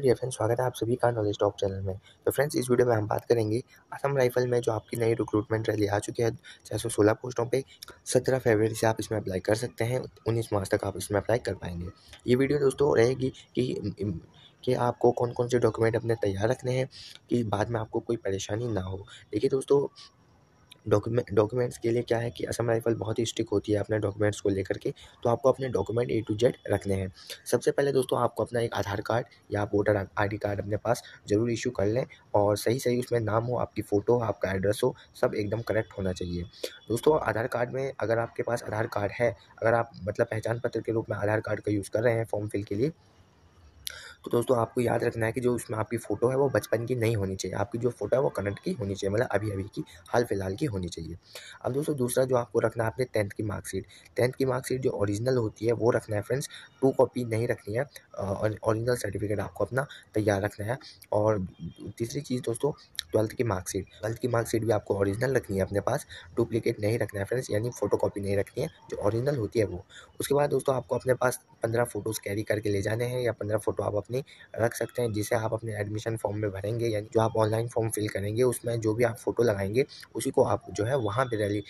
प्रिय फ्रेंड्स स्वागत है आप सभी का नॉलेज टॉप चैनल में तो फ्रेंड्स इस वीडियो में हम बात करेंगे असम राइफल में जो आपकी नई रिक्रूटमेंट रैली आ चुकी है छः सौ सोलह पोस्टों पे सत्रह फरवरी से आप इसमें अप्लाई कर सकते हैं उन्नीस मार्च तक आप इसमें अप्लाई कर पाएंगे ये वीडियो दोस्तों रहेगी कि कि आपको कौन कौन से डॉक्यूमेंट अपने तैयार रखने हैं कि बाद में आपको कोई परेशानी ना हो देखिए दोस्तों डॉक्यूमेंट डॉक्यूमेंट्स के लिए क्या है कि असम राइफ़ल बहुत ही स्ट्रिक होती है अपने डॉक्यूमेंट्स को लेकर के तो आपको अपने डॉक्यूमेंट ए टू जेड रखने हैं सबसे पहले दोस्तों आपको अपना एक आधार कार्ड या वोटर आई डी कार्ड अपने पास ज़रूर इशू कर लें और सही सही उसमें नाम हो आपकी फ़ोटो हो आपका एड्रेस हो सब एकदम करेक्ट होना चाहिए दोस्तों आधार कार्ड में अगर आपके पास आधार कार्ड है अगर आप मतलब पहचान पत्र के रूप में आधार कार्ड का यूज़ कर रहे हैं फॉर्म फिल के लिए तो दोस्तों आपको याद रखना है कि जो उसमें आपकी फ़ोटो है वो बचपन की नहीं होनी चाहिए आपकी जो फ़ोटो है वो करंट की होनी चाहिए मतलब अभी अभी की हाल फिलहाल की होनी चाहिए अब दोस्तों दूसरा जो आपको रखना है आपने टेंथ की मार्कशीट टेंथ की मार्कशीट जो ऑरिजिनल होती है वो रखना है फ्रेंड्स टू कॉपी नहीं रखनी है ऑरिजिनल सर्टिफिकेट आपको अपना तैयार रखना है और तीसरी चीज़ दोस्तों ट्वेल्थ की मार्कशीट ट्वेल्थ की मार्कशीट भी आपको ओरिजिनल रखनी है अपने पास डुप्लीकेट नहीं रखना है फ्रेंड्स यानी फ़ोटो नहीं रखनी है जो ऑरिजिनल होती है वो उसके बाद दोस्तों आपको अपने पास पंद्रह फ़ोटोज़ कैरी करके ले जाने हैं या पंद्रह फ़ोटो आप अपनी रख सकते हैं जिसे आप अपने एडमिशन फॉर्म में भरेंगे यानी जो आप ऑनलाइन फॉर्म फिल करेंगे उसमें जो भी आप फ़ोटो लगाएंगे उसी को आप जो है वहाँ पर रैली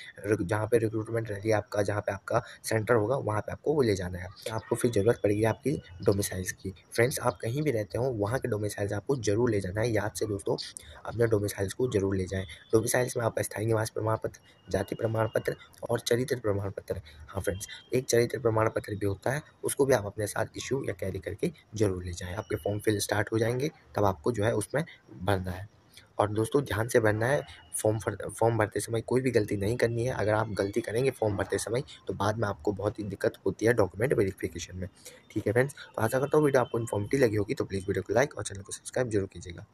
जहाँ पर रिक्रूटमेंट रैली आपका जहाँ पर आपका सेंटर होगा वहाँ पर आपको वो ले जाना है आपको फिर ज़रूरत पड़ेगी आपकी डोमिसाइल्स की फ्रेंड्स आप कहीं भी रहते हो वहाँ के डोमिसाइल्स आपको ज़रूर ले जाना है याद से दोस्तों अपने डोमिसाइल्स को ज़रूर ले जाएँ डोमिसाइल्स में आपका स्थायी निवास प्रमाण पत्र जाति प्रमाण पत्र और चरित्र प्रमाण पत्र हाँ फ्रेंड्स एक चरित्र प्रमाण पत्र भी होता है उसको भी आप अपने साथ इशू या कैरी करके जरूर ले जाएँ है आपके फॉर्म फिल स्टार्ट हो जाएंगे तब आपको जो है उसमें भरना है और दोस्तों ध्यान से भरना है फॉर्म फॉर्म भरते समय कोई भी गलती नहीं करनी है अगर आप गलती करेंगे फॉर्म भरते समय तो बाद में आपको बहुत ही दिक्कत होती है डॉक्यूमेंट वेरिफिकेशन में ठीक है फ्रेंड्स तो आशा करता हूँ वीडियो आपको इन्फॉर्मेटिव लगी होगी तो प्लीज़ वीडियो को लाइक और चैनल को सब्सक्राइब जरूर कीजिएगा